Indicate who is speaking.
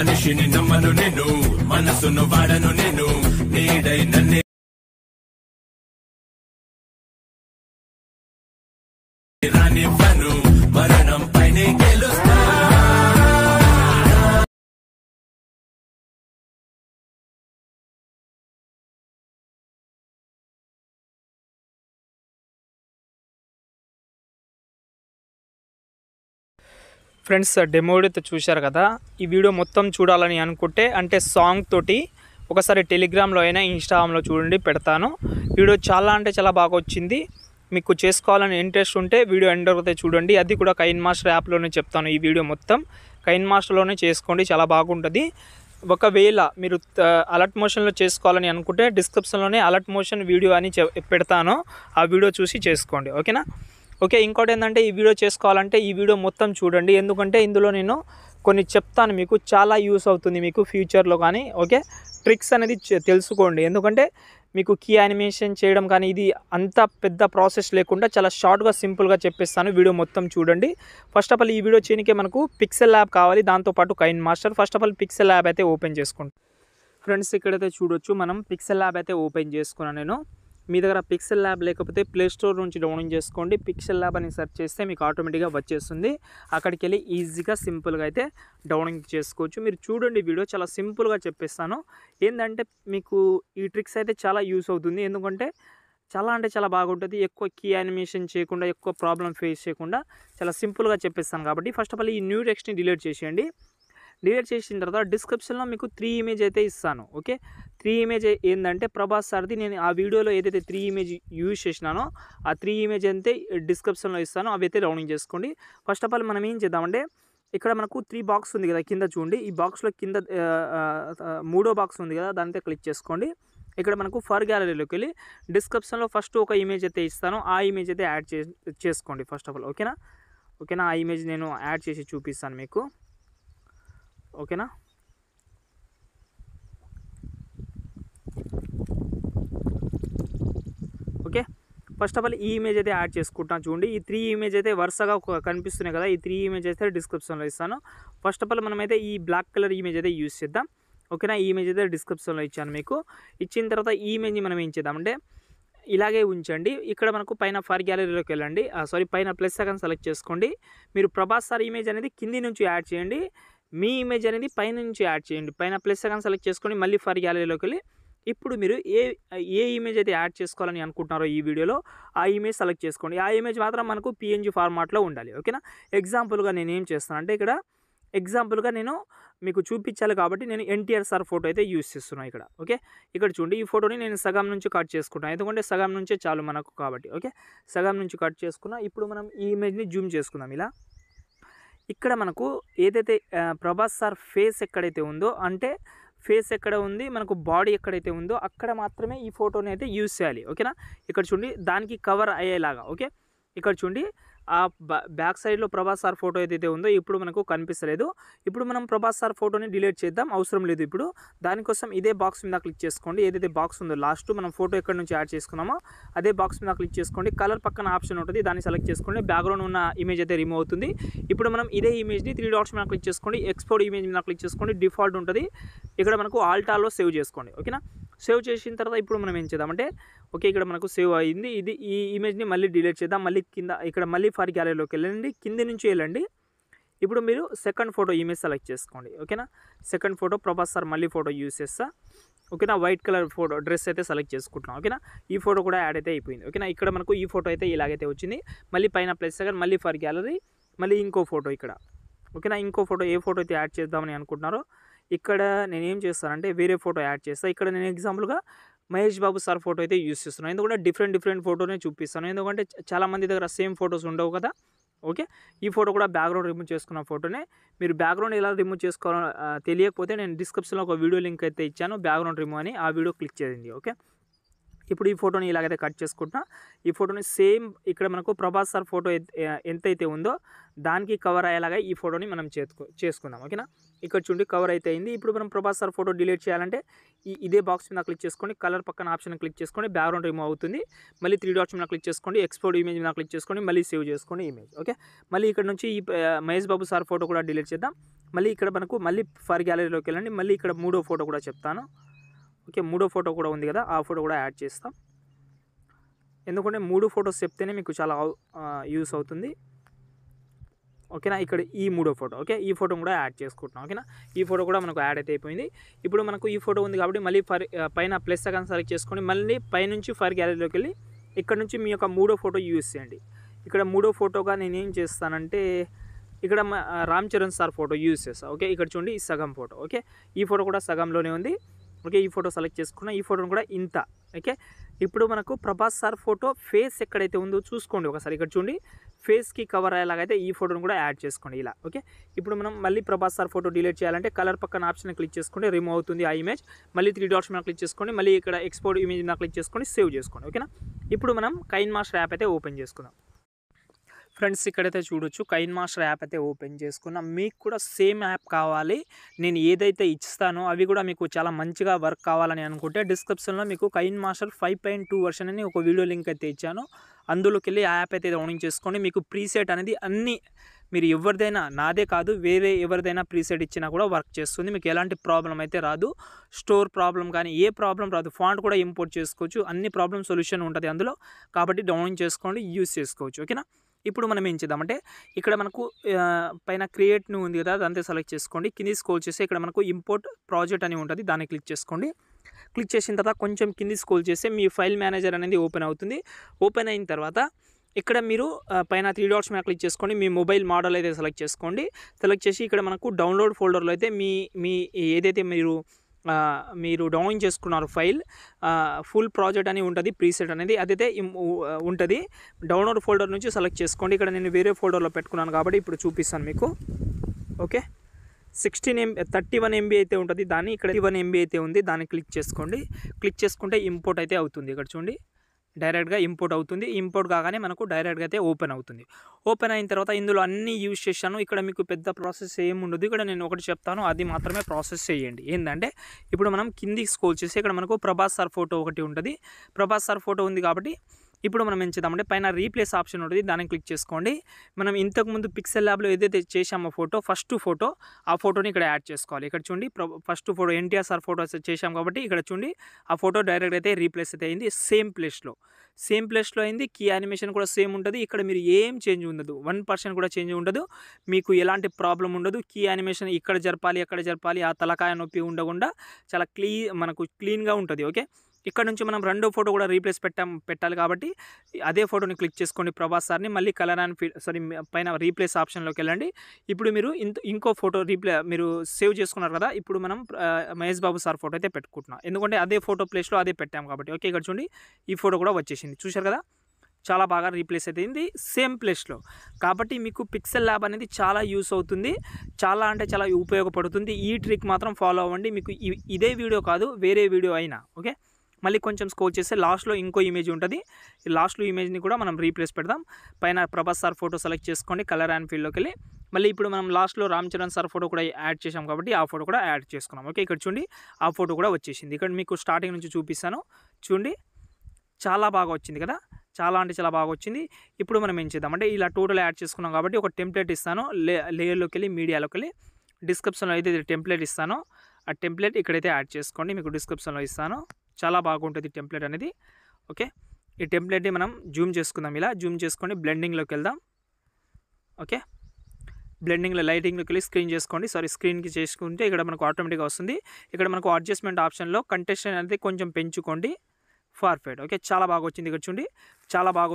Speaker 1: మనిషిని నమ్మను నేను మనసును వాడను నేను నీడై నన్నే ఫ్రెండ్స్ డెమో అయితే చూశారు కదా ఈ వీడియో మొత్తం చూడాలని అనుకుంటే అంటే సాంగ్ తోటి ఒకసారి టెలిగ్రామ్లో అయినా ఇన్స్టాగ్రామ్లో చూడండి పెడతాను వీడియో చాలా అంటే చాలా బాగా వచ్చింది మీకు చేసుకోవాలని ఇంట్రెస్ట్ ఉంటే వీడియో ఎండ్ అయితే చూడండి అది కూడా కైన్ మాస్టర్ యాప్లోనే చెప్తాను ఈ వీడియో మొత్తం కైన్ మాస్టర్లోనే చేసుకోండి చాలా బాగుంటుంది ఒకవేళ మీరు అలర్ట్ మోషన్లో చేసుకోవాలని అనుకుంటే డిస్క్రిప్షన్లోనే అలర్ట్ మోషన్ వీడియో అని పెడతాను ఆ వీడియో చూసి చేసుకోండి ఓకేనా ఓకే ఇంకోటి ఏంటంటే ఈ వీడియో చేసుకోవాలంటే ఈ వీడియో మొత్తం చూడండి ఎందుకంటే ఇందులో నేను కొన్ని చెప్తాను మీకు చాలా యూస్ అవుతుంది మీకు ఫ్యూచర్లో కానీ ఓకే ట్రిక్స్ అనేది తెలుసుకోండి ఎందుకంటే మీకు కీ యానిమేషన్ చేయడం కానీ ఇది అంత పెద్ద ప్రాసెస్ లేకుండా చాలా షార్ట్గా సింపుల్గా చెప్పేస్తాను వీడియో మొత్తం చూడండి ఫస్ట్ ఆఫ్ ఆల్ ఈ వీడియో చేయనికే మనకు పిక్సెల్ ల్యాబ్ కావాలి దాంతోపాటు kine master first of all pixel lab అయితే ఓపెన్ చేసుకోండి ఫ్రెండ్స్ ఇక్కడైతే చూడొచ్చు మనం పిక్సెల్ ల్యాబ్ అయితే ఓపెన్ చేసుకున్నాను నేను మీ దగ్గర పిక్సెల్ ల్యాబ్ లేకపోతే ప్లేస్టోర్ నుంచి డౌన్లోడ్ చేసుకోండి పిక్సెల్ ల్యాబ్ అని సెర్చ్ చేస్తే మీకు ఆటోమేటిక్గా వచ్చేస్తుంది అక్కడికి వెళ్ళి ఈజీగా సింపుల్గా అయితే డౌన్లోడ్ చేసుకోవచ్చు మీరు చూడండి వీడియో చాలా సింపుల్గా చెప్పేస్తాను ఏంటంటే మీకు ఈ ట్రిక్స్ అయితే చాలా యూస్ అవుతుంది ఎందుకంటే చాలా అంటే చాలా బాగుంటుంది ఎక్కువ కీ యానిమేషన్ చేయకుండా ఎక్కువ ప్రాబ్లం ఫేస్ చేయకుండా చాలా సింపుల్గా చెప్పేస్తాను కాబట్టి ఫస్ట్ ఆఫ్ ఆల్ ఈ న్యూ టెక్స్ట్ని డిలీట్ చేసేయండి డిలీట్ చేసిన తర్వాత డిస్క్రిప్షన్లో మీకు త్రీ ఇమేజ్ అయితే ఇస్తాను ఓకే త్రీ ఇమేజ్ ఏంటంటే ప్రభాస్ సార్ది నేను ఆ వీడియోలో ఏదైతే త్రీ ఇమేజ్ యూజ్ చేసినానో ఆ త్రీ ఇమేజ్ అయితే డిస్క్రిప్షన్లో ఇస్తాను అవి అయితే రౌండింగ్ చేసుకోండి ఫస్ట్ ఆఫ్ ఆల్ మనం ఏం చేద్దామంటే ఇక్కడ మనకు త్రీ బాక్స్ ఉంది కదా కింద చూడండి ఈ బాక్స్లో కింద మూడో బాక్స్ ఉంది కదా దానితో క్లిక్ చేసుకోండి ఇక్కడ మనకు ఫర్ గ్యాలరీలోకి వెళ్ళి డిస్క్రిప్షన్లో ఫస్ట్ ఒక ఇమేజ్ అయితే ఇస్తాను ఆ ఇమేజ్ అయితే యాడ్ చేసుకోండి ఫస్ట్ ఆఫ్ ఆల్ ఓకేనా ఓకేనా ఆ ఇమేజ్ నేను యాడ్ చేసి చూపిస్తాను మీకు ఓకేనా ఓకే ఫస్ట్ ఆఫ్ ఆల్ ఈ ఇమేజ్ అయితే యాడ్ చేసుకుంటాను చూడండి ఈ త్రీ ఇమేజ్ అయితే వరుసగా కనిపిస్తున్నాయి కదా ఈ త్రీ ఇమేజ్ అయితే డిస్క్రిప్షన్లో ఇస్తాను ఫస్ట్ ఆఫ్ ఆల్ మనమైతే ఈ బ్లాక్ కలర్ ఇమేజ్ అయితే యూజ్ చేద్దాం ఓకేనా ఈ ఇమేజ్ అయితే డిస్క్రిప్షన్లో ఇచ్చాను మీకు ఇచ్చిన తర్వాత ఈ ఇమేజ్ని మనం ఏం చేద్దామంటే ఇలాగే ఉంచండి ఇక్కడ మనకు పైన ఫర్ గ్యాలరీలోకి వెళ్ళండి సారీ పైన ప్లస్ సెకండ్ సెలెక్ట్ చేసుకోండి మీరు ప్రభాస్ సార్ ఇమేజ్ అనేది కింది నుంచి యాడ్ చేయండి మీ ఇమేజ్ అనేది పైనుంచి యాడ్ చేయండి పైన ప్లస్ సెకండ్ సెలెక్ట్ చేసుకొని మళ్ళీ ఫర్ గ్యాలరీలోకి వెళ్ళి ఇప్పుడు మీరు ఏ ఏ ఇమేజ్ అయితే యాడ్ చేసుకోవాలని అనుకుంటున్నారో ఈ వీడియోలో ఆ ఇమేజ్ సెలెక్ట్ చేసుకోండి ఆ ఇమేజ్ మాత్రం మనకు పిఎన్జీ ఫార్మాట్లో ఉండాలి ఓకేనా ఎగ్జాంపుల్గా నేను ఏం చేస్తున్నాను అంటే ఇక్కడ ఎగ్జాంపుల్గా నేను మీకు చూపించాలి కాబట్టి నేను ఎన్టీఆర్ సార్ ఫోటో అయితే యూస్ చేస్తున్నాను ఇక్కడ ఓకే ఇక్కడ చూడండి ఈ ఫోటోని నేను సగం నుంచి కట్ చేసుకుంటాను ఎందుకంటే సగం నుంచే చాలు మనకు కాబట్టి ఓకే సగం నుంచి కట్ చేసుకున్నా ఇప్పుడు మనం ఈ ఇమేజ్ని జూమ్ చేసుకుందాం ఇలా ఇక్కడ మనకు ఏదైతే ప్రభాస్ సార్ ఫేస్ ఎక్కడైతే ఉందో అంటే ఫేస్ ఎక్కడ ఉంది మనకు బాడీ ఎక్కడైతే ఉందో అక్కడ మాత్రమే ఈ ఫోటోని అయితే యూజ్ చేయాలి ఓకేనా ఇక్కడ చూడండి దానికి కవర్ అయ్యేలాగా ఓకే ఇక్కడ చూడండి ఆ బ్యాక్ సైడ్లో ప్రభాస్ సార్ ఫోటో ఏదైతే ఉందో ఇప్పుడు మనకు కనిపిస్తలేదు ఇప్పుడు మనం ప్రభాస్ సార్ ఫోటోని డిలీట్ చేద్దాం అవసరం లేదు ఇప్పుడు దానికోసం ఇదే బాక్స్ మీద క్లిక్ చేసుకోండి ఏదైతే బాక్స్ ఉందో లాస్ట్ మనం ఫోటో ఎక్కడి నుంచి యాడ్ చేసుకున్నామో అదే బాక్స్ మీద క్లిక్ చేసుకోండి కలర్ పక్కన ఆప్షన్ ఉంటుంది దాన్ని సెలెక్ట్ చేసుకోండి బ్యాక్గ్రౌండ్ ఉన్న ఇమేజ్ అయితే రిమూవ్ అవుతుంది ఇప్పుడు మనం ఇదే ఇమేజ్ని త్రీ డాట్స్ మీద క్లిక్ చేసుకోండి ఎక్స్పోర్ట్ ఇమేజ్ మీద క్లిక్ చేసుకోండి డిఫాల్ట్ ఉంటుంది ఇక్కడ మనకు ఆల్టాలో సేవ్ చేసుకోండి ఓకేనా సేవ్ చేసిన తర్వాత ఇప్పుడు మనం ఏం చేద్దాం అంటే ఓకే ఇక్కడ మనకు సేవ్ అయింది ఇది ఈ ఇమేజ్ని మళ్ళీ డిలీట్ చేద్దాం మళ్ళీ కింద ఇక్కడ మళ్ళీ ఫర్ గ్యాలరీలోకి వెళ్ళండి కింద నుంచి వెళ్ళండి ఇప్పుడు మీరు సెకండ్ ఫోటో ఇమేజ్ సెలెక్ట్ చేసుకోండి ఓకేనా సెకండ్ ఫోటో ప్రభాస్ సార్ మళ్ళీ ఫోటో యూస్ చేస్తా ఓకేనా వైట్ కలర్ ఫోటో డ్రెస్ అయితే సెలెక్ట్ చేసుకుంటున్నాం ఓకేనా ఈ ఫోటో కూడా యాడ్ అయితే అయిపోయింది ఓకేనా ఇక్కడ మనకు ఈ ఫోటో అయితే ఇలాగైతే వచ్చింది మళ్ళీ పైన ప్లస్ సెకండ్ మళ్ళీ ఫర్ గ్యాలరీ మళ్ళీ ఇంకో ఫోటో ఇక్కడ ఓకేనా ఇంకో ఫోటో ఏ ఫోటో అయితే యాడ్ చేద్దామని అనుకుంటున్నారో ఇక్కడ నేనేం చేస్తానంటే వేరే ఫోటో యాడ్ చేస్తాను ఇక్కడ నేను ఎగ్జాంపుల్గా మహేష్ బాబు సార్ ఫోటో అయితే యూస్ చేస్తున్నాను ఎందుకంటే డిఫరెంట్ డిఫరెంట్ ఫోటోనే చూపిస్తాను ఎందుకంటే చాలామంది దగ్గర సేమ్ ఫొటోస్ ఉండవు కదా ఓకే ఈ ఫోటో కూడా బ్యాక్గ్రౌండ్ రిమూవ్ చేసుకున్న ఫోటోనే మీరు బ్యాక్గ్రౌండ్ ఎలా రిమూవ్ చేసుకోవాలో తెలియకపోతే నేను డిస్క్రిప్షన్లో ఒక వీడియో లింక్ అయితే ఇచ్చాను బ్యాక్గ్రౌండ్ రిమూవ్ అని ఆ వీడియో క్లిక్ చేయండి ఓకే ఇప్పుడు ఈ ఫోటోని ఇలాగైతే కట్ చేసుకుంటున్నా ఈ ఫోటోని సేమ్ ఇక్కడ మనకు ప్రభాస్ సార్ ఫోటో ఎంతైతే ఉందో దానికి కవర్ అయ్యేలాగా ఈ ఫోటోని మనం చేసుకుందాం ఓకేనా ఇక్కడ చూడండి కవర్ అయితే అయింది ఇప్పుడు మనం ప్రభాస్ సార్ ఫోటో డిలీట్ చేయాలంటే ఈ ఇదే బాక్స్ మీద క్లిక్ చేసుకోండి కలర్ పక్కన ఆప్షన్ క్లిక్ చేసుకోండి బ్యాక్గ్రౌండ్ రిమూవ్ అవుతుంది మళ్ళీ త్రీ డాట్స్ మీద క్లిక్ చేసుకోండి ఎక్స్పోర్ట్ ఇమేజ్ మీద క్లిక్ చేసుకోండి మళ్ళీ సేవ్ చేసుకోండి ఇమేజ్ ఓకే మళ్ళీ ఇక్కడ నుంచి ఈ మహేష్ బాబు సార్ ఫోటో కూడా డిలీట్ చేద్దాం మళ్ళీ ఇక్కడ మనకు మళ్ళీ ఫర్ గ్యాలరీలోకి వెళ్ళండి మళ్ళీ ఇక్కడ మూడో ఫోటో కూడా చెప్తాను ఓకే మూడో ఫోటో కూడా ఉంది కదా ఆ ఫోటో కూడా యాడ్ చేస్తాం ఎందుకంటే మూడు ఫొటోస్ చెప్తేనే మీకు చాలా యూస్ అవుతుంది ఓకేనా ఇక్కడ ఈ మూడో ఫోటో ఓకే ఈ ఫోటో కూడా యాడ్ చేసుకుంటున్నాం ఓకేనా ఈ ఫోటో కూడా మనకు యాడ్ అయితే అయిపోయింది ఇప్పుడు మనకు ఈ ఫోటో ఉంది కాబట్టి మళ్ళీ ఫర్ పైన ప్లస్ సెకండ్ సెలెక్ట్ చేసుకొని మళ్ళీ పైనుంచి ఫర్ గ్యాలరీలోకి వెళ్ళి ఇక్కడ నుంచి మీ యొక్క మూడో ఫోటో యూజ్ చేయండి ఇక్కడ మూడో ఫోటోగా నేను ఏం చేస్తానంటే ఇక్కడ Ram Charan sir photo use చేస్తాను ఓకే ఇక్కడ చూడండి ఈ సగం ఫోటో ఓకే ఈ ఫోటో కూడా సగంలోనే ఉంది ఓకే ఈ ఫోటో సెలెక్ట్ చేసుకున్నా ఈ ఫోటోను కూడా ఇంత ఓకే ఇప్పుడు మనకు ప్రభాస్ సార్ ఫోటో ఫేస్ ఎక్కడైతే ఉందో చూసుకోండి ఒకసారి ఇక్కడ చూడండి ఫేస్కి కవర్ అయ్యేలాగైతే ఈ ఫోటోను కూడా యాడ్ చేసుకోండి ఇలా ఓకే ఇప్పుడు మనం మళ్ళీ ప్రభాస్ సార్ ఫోటో డిలీట్ చేయాలంటే కలర్ పక్కన ఆప్షన్ క్లిక్ చేసుకుంటే రిమూవ్ అవుతుంది ఆ ఇమేజ్ మళ్ళీ త్రీ డాట్స్ మీద క్లిక్ చేసుకోండి మళ్ళీ ఇక్కడ ఎక్స్పోర్ట్ ఇమేజ్ మీద క్లిక్ చేసుకోండి సేవ్ చేసుకోండి ఓకేనా ఇప్పుడు మనం కైన్ మాస్టర్ యాప్ అయితే ఓపెన్ చేసుకుందాం ఫ్రెండ్స్ ఇక్కడైతే చూడొచ్చు కైన్ మాస్టర్ యాప్ అయితే ఓపెన్ చేసుకున్నా మీకు కూడా సేమ్ యాప్ కావాలి నేను ఏదైతే ఇస్తానో అవి కూడా మీకు చాలా మంచిగా వర్క్ కావాలని అనుకుంటే డిస్క్రిప్షన్లో మీకు KineMaster five point two version అని ఒక వీడియో లింక్ అయితే ఇచ్చాను అందులోకి వెళ్ళి ఆ యాప్ అయితే డౌన్లోడ్ చేసుకోండి మీకు ప్రీసెట్ అనేది అన్ని మీరు ఎవరిదైనా నాదే కాదు వేరే ఎవరిదైనా ప్రీసెట్ ఇచ్చినా కూడా వర్క్ చేస్తుంది మీకు ఎలాంటి ప్రాబ్లం అయితే రాదు స్టోర్ ప్రాబ్లం కానీ ఏ ప్రాబ్లం రాదు ఫాంట్ కూడా ఇంపోర్ట్ చేసుకోవచ్చు అన్ని ప్రాబ్లమ్ సొల్యూషన్ ఉంటుంది అందులో కాబట్టి డౌన్లోడ్ చేసుకోండి యూస్ చేసుకోవచ్చు ఓకేనా ఇప్పుడు మనం ఏం చేద్దామంటే ఇక్కడ మనకు పైన క్రియేట్ ఉంది కదా అదంతే సెలెక్ట్ చేసుకోండి కింది స్కోల్ చేస్తే ఇక్కడ మనకు ఇంపోర్ట్ ప్రాజెక్ట్ అని ఉంటుంది దాన్ని క్లిక్ చేసుకోండి క్లిక్ చేసిన తర్వాత కొంచెం కింది స్కోల్ చేస్తే మీ ఫైల్ మేనేజర్ అనేది ఓపెన్ అవుతుంది ఓపెన్ అయిన తర్వాత ఇక్కడ మీరు పైన త్రీ డాట్స్ మీద క్లిక్ చేసుకోండి మీ మొబైల్ మోడల్ అయితే సెలెక్ట్ చేసుకోండి సెలెక్ట్ చేసి ఇక్కడ మనకు డౌన్లోడ్ ఫోల్డర్లో అయితే మీ మీ ఏదైతే మీరు మీరు డౌన్ చేసుకున్నారు ఫైల్ ఫుల్ ప్రాజెక్ట్ అని ఉంటుంది ప్రీసెట్ అనేది అదైతే ఉంటుంది డౌన్లోడ్ ఫోల్డర్ నుంచి సెలెక్ట్ చేసుకోండి ఇక్కడ నేను వేరే ఫోల్డర్లో పెట్టుకున్నాను కాబట్టి ఇప్పుడు చూపిస్తాను మీకు okay sixteen MB thirty one MB అయితే ఉంటుంది దాన్ని ఇక్కడ వన్ ఎంబీ అయితే ఉంది దాన్ని క్లిక్ చేసుకోండి క్లిక్ చేసుకుంటే ఇంపోర్ట్ అయితే అవుతుంది ఇక్కడ చూడండి డైరెక్ట్గా ఇంపోర్ట్ అవుతుంది ఇంపోర్ట్ కాగానే మనకు డైరెక్ట్గా అయితే ఓపెన్ అవుతుంది ఓపెన్ అయిన తర్వాత ఇందులో అన్నీ యూజ్ చేశాను ఇక్కడ మీకు పెద్ద ప్రాసెస్ ఏముండదు ఇక్కడ నేను ఒకటి చెప్తాను అది మాత్రమే ప్రాసెస్ చేయండి ఏంటంటే ఇప్పుడు మనం కిందికి స్కోల్ చేసి ఇక్కడ మనకు ప్రభాస్ సార్ ఫోటో ఒకటి ఉంటుంది ప్రభాస్ సార్ ఫోటో ఉంది కాబట్టి ఇప్పుడు మనం ఏం చేద్దామంటే పైన రీప్లేస్ ఆప్షన్ ఉంటుంది దాన్ని క్లిక్ చేసుకోండి మనం ఇంతకుముందు పిక్సెల్ ల్యాబ్లో ఏదైతే చేసామో ఫోటో ఫస్ట్ ఫోటో ఆ ఫోటోని ఇక్కడ యాడ్ చేసుకోవాలి ఇక్కడ చూడండి first photo NTR sir photo చేసాం కాబట్టి ఇక్కడ చూడండి ఆ ఫోటో డైరెక్ట్ అయితే రీప్లేస్ అయితే అయింది సేమ్ ప్లేస్లో సేమ్ ప్లేస్లో అయింది కీ యానిమేషన్ కూడా సేమ్ ఉంటుంది ఇక్కడ మీరు ఏం చేంజ్ ఉండదు వన్ పర్సెంట్ కూడా చేంజ్ ఉండదు మీకు ఎలాంటి ప్రాబ్లం ఉండదు కీ యానిమేషన్ ఇక్కడ జరపాలి ఎక్కడ జరపాలి ఆ తలకాయ నొప్పి ఉండకుండా చాలా క్లీ మనకు క్లీన్గా ఉంటుంది ఓకే ఇక్కడ నుంచి మనం రెండో ఫోటో కూడా రీప్లేస్ పెట్టాం పెట్టాలి కాబట్టి అదే ఫోటోని క్లిక్ చేసుకోండి ప్రభాస్ సార్ని మళ్ళీ కలర్ అండ్ సారీ పైన రీప్లేస్ ఆప్షన్లోకి వెళ్ళండి ఇప్పుడు మీరు ఇంకో ఫోటో రీప్లే మీరు సేవ్ చేసుకున్నారు కదా ఇప్పుడు మనం మహేష్ బాబు సార్ ఫోటో అయితే పెట్టుకుంటున్నాం ఎందుకంటే అదే ఫోటో ప్లేస్లో అదే పెట్టాం కాబట్టి ఓకే ఇక్కడ చూడండి ఈ ఫోటో కూడా వచ్చేసింది చూశారు కదా చాలా బాగా రీప్లేస్ అయింది సేమ్ ప్లేస్లో కాబట్టి మీకు పిక్సెల్ ల్యాబ్ అనేది చాలా యూస్ అవుతుంది చాలా అంటే చాలా ఉపయోగపడుతుంది ఈ ట్రిక్ మాత్రం ఫాలో అవ్వండి మీకు ఇదే వీడియో కాదు వేరే వీడియో అయినా ఓకే మళ్ళీ కొంచెం స్కోర్ చేస్తే లాస్ట్లో ఇంకో ఇమేజ్ ఉంటుంది ఈ లాస్ట్లో ఇమేజ్ని కూడా మనం రీప్లేస్ పెడదాం పైన ప్రభాస్ సార్ ఫోటో సెలెక్ట్ చేసుకోండి కలర్ అండ్ ఫీల్డ్లోకి వెళ్ళి మళ్ళీ ఇప్పుడు మనం లాస్ట్లో రామ్ చరణ్ సార్ ఫోటో కూడా యాడ్ చేసాం కాబట్టి ఆ ఫోటో కూడా యాడ్ చేసుకున్నాం ఓకే ఇక్కడ చూడండి ఆ ఫోటో కూడా వచ్చేసింది ఇక్కడ మీకు స్టార్టింగ్ నుంచి చూపిస్తాను చూడండి చాలా బాగా వచ్చింది కదా చాలా అంటే చాలా బాగా వచ్చింది ఇప్పుడు మనం ఏం చేద్దాం అంటే ఇలా టోటల్ యాడ్ చేసుకున్నాం కాబట్టి ఒక టెంప్లెట్ ఇస్తాను లే లేయర్లోకి వెళ్ళి మీడియాలోకి వెళ్ళి డిస్క్రిప్షన్లో అయితే టెంప్లెట్ ఇస్తాను ఆ టెంప్లెట్ ఇక్కడైతే యాడ్ చేసుకోండి మీకు డిస్క్రిప్షన్లో ఇస్తాను చాలా బాగుంటుంది టెంప్లెట్ అనేది ఓకే ఈ టెంప్లెట్ని మనం జూమ్ చేసుకుందాం ఇలా జూమ్ చేసుకొని బ్లెండింగ్లోకి వెళ్దాం ఓకే బ్లెండింగ్లో లైటింగ్లోకి వెళ్ళి స్క్రీన్ చేసుకోండి సారీ స్క్రీన్కి చేసుకుంటే ఇక్కడ మనకు ఆటోమేటిక్గా వస్తుంది ఇక్కడ మనకు అడ్జస్ట్మెంట్ ఆప్షన్లో కంటెషన్ అనేది కొంచెం పెంచుకోండి ఫార్ఫెడ్ ఓకే చాలా బాగా వచ్చింది ఇక్కడ చూడండి చాలా బాగా